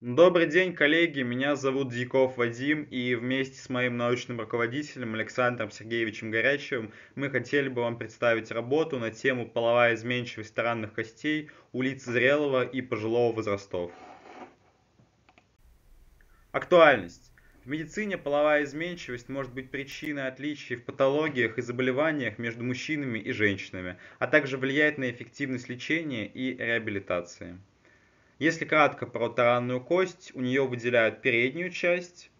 Добрый день, коллеги. Меня зовут Дьяков Вадим, и вместе с моим научным руководителем Александром Сергеевичем Горячевым мы хотели бы вам представить работу на тему «Половая изменчивость таранных костей у лиц зрелого и пожилого возрастов». Актуальность. В медицине половая изменчивость может быть причиной отличий в патологиях и заболеваниях между мужчинами и женщинами, а также влияет на эффективность лечения и реабилитации. Если кратко про таранную кость, у нее выделяют переднюю часть,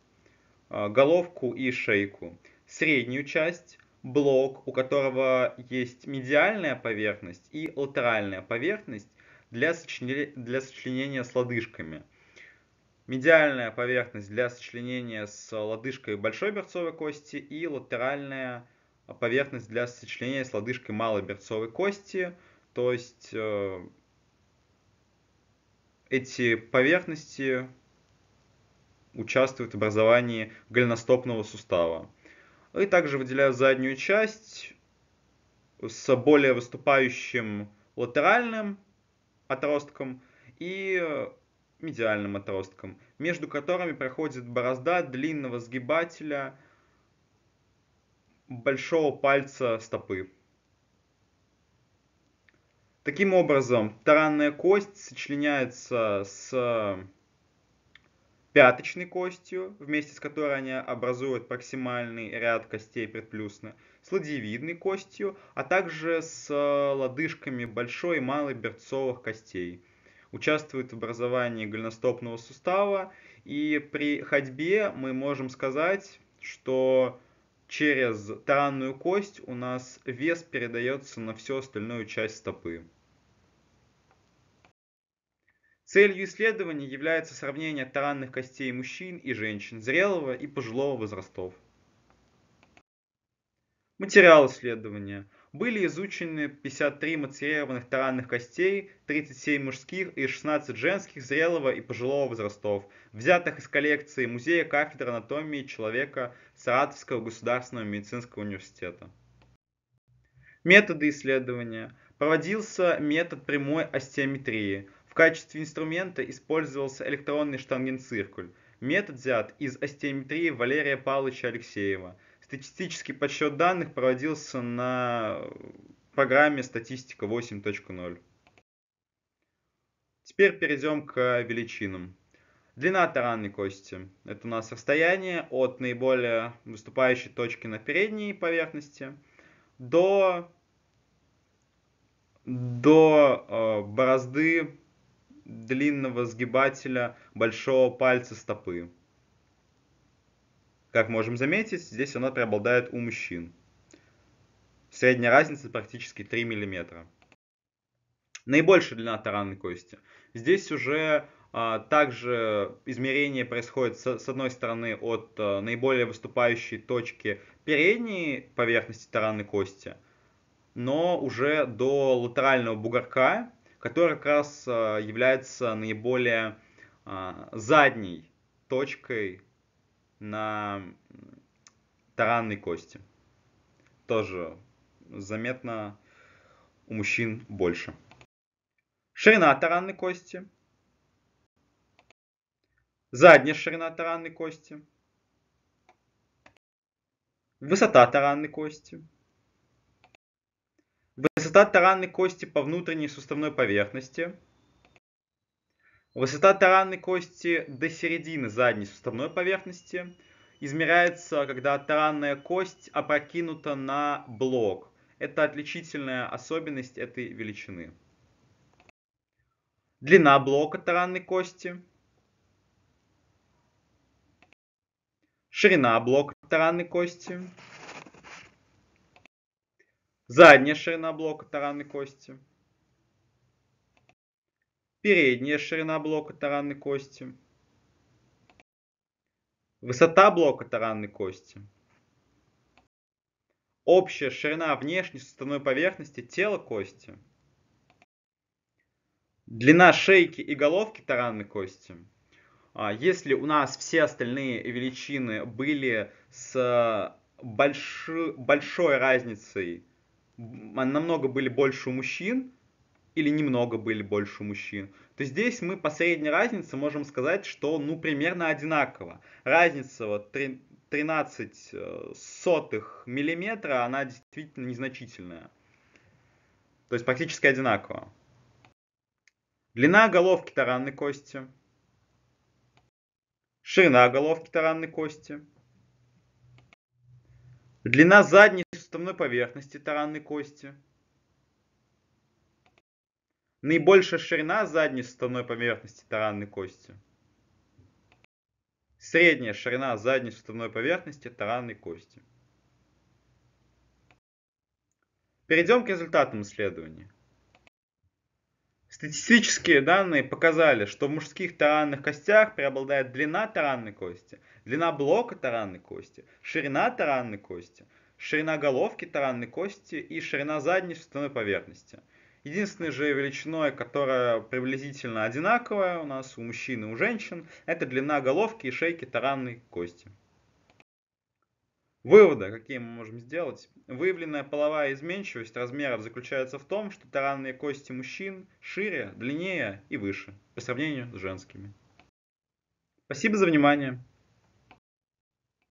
а, головку и шейку, среднюю часть, блок, у которого есть медиальная поверхность и латеральная поверхность для, сочленения, для сочленения с лодыжками. Медиальная поверхность для сочленения с лодыжкой большой берцовой кости и латеральная поверхность для сочленения с лодыжкой малой берцовой кости, то есть э, эти поверхности участвуют в образовании голеностопного сустава. И также выделяю заднюю часть с более выступающим латеральным отростком и медиальным отростком, между которыми проходит борозда длинного сгибателя большого пальца стопы. Таким образом, таранная кость сочленяется с э, пяточной костью, вместе с которой они образуют проксимальный ряд костей предплюсны, с ладьевидной костью, а также с э, лодыжками большой и малой берцовых костей. Участвует в образовании голеностопного сустава, и при ходьбе мы можем сказать, что через таранную кость у нас вес передается на всю остальную часть стопы. Целью исследования является сравнение таранных костей мужчин и женщин зрелого и пожилого возрастов. Материал исследования. Были изучены 53 матерированных таранных костей, 37 мужских и 16 женских зрелого и пожилого возрастов, взятых из коллекции Музея кафедры анатомии человека Саратовского государственного медицинского университета. Методы исследования. Проводился метод прямой остеометрии – качестве инструмента использовался электронный штангенциркуль. Метод взят из остеометрии Валерия Павловича Алексеева. Статистический подсчет данных проводился на программе «Статистика 8.0». Теперь перейдем к величинам. Длина таранной кости – это у нас расстояние от наиболее выступающей точки на передней поверхности до, до э, борозды длинного сгибателя большого пальца стопы. Как можем заметить, здесь она преобладает у мужчин. Средняя разница практически 3 мм. Наибольшая длина таранной кости. Здесь уже а, также измерение происходит с, с одной стороны от а, наиболее выступающей точки передней поверхности таранной кости, но уже до латерального бугорка, которая как раз э, является наиболее э, задней точкой на таранной кости. Тоже заметно у мужчин больше. Ширина таранной кости. Задняя ширина таранной кости. Высота таранной кости. Высота таранной кости по внутренней суставной поверхности. Высота таранной кости до середины задней суставной поверхности измеряется, когда таранная кость опрокинута на блок. Это отличительная особенность этой величины. Длина блока таранной кости. Ширина блока таранной кости. Задняя ширина блока таранной кости. Передняя ширина блока таранной кости. Высота блока таранной кости. Общая ширина внешней суставной поверхности тела кости. Длина шейки и головки таранной кости. А, если у нас все остальные величины были с большой разницей намного были больше у мужчин или немного были больше у мужчин, то здесь мы по средней разнице можем сказать, что ну примерно одинаково. Разница вот 13 э, сотых миллиметра, она действительно незначительная. То есть практически одинаково. Длина головки таранной кости. Ширина головки таранной кости. Длина задней суставной поверхности таранной кости. Наибольшая ширина задней суставной поверхности таранной кости. Средняя ширина задней суставной поверхности таранной кости. Перейдем к результатам исследования. Статистические данные показали, что в мужских таранных костях преобладает длина таранной кости, длина блока таранной кости, ширина таранной кости, ширина головки таранной кости и ширина задней шестяной поверхности. Единственной же величиной, которая приблизительно одинаковая у нас у мужчин и у женщин, это длина головки и шейки таранной кости. Выводы, какие мы можем сделать. Выявленная половая изменчивость размеров заключается в том, что таранные кости мужчин шире, длиннее и выше по сравнению с женскими. Спасибо за внимание.